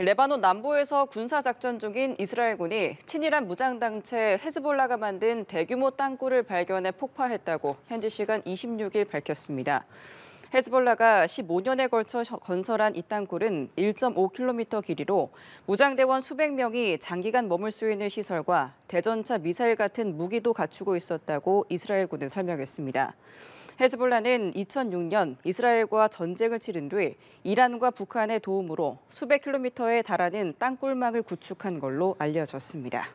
레바논 남부에서 군사작전 중인 이스라엘군이 친이란 무장단체 헤즈볼라가 만든 대규모 땅굴을 발견해 폭파했다고 현지 시간 26일 밝혔습니다. 헤즈볼라가 15년에 걸쳐 건설한 이 땅굴은 1.5km 길이로 무장대원 수백 명이 장기간 머물 수 있는 시설과 대전차 미사일 같은 무기도 갖추고 있었다고 이스라엘군은 설명했습니다. 헤즈볼라는 2006년 이스라엘과 전쟁을 치른 뒤 이란과 북한의 도움으로 수백 킬로미터에 달하는 땅굴망을 구축한 걸로 알려졌습니다.